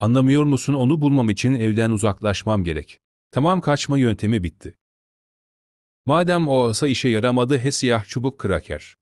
Anlamıyor musun onu bulmam için evden uzaklaşmam gerek. Tamam kaçma yöntemi bitti. Madem o asa işe yaramadı he siyah çubuk kraker.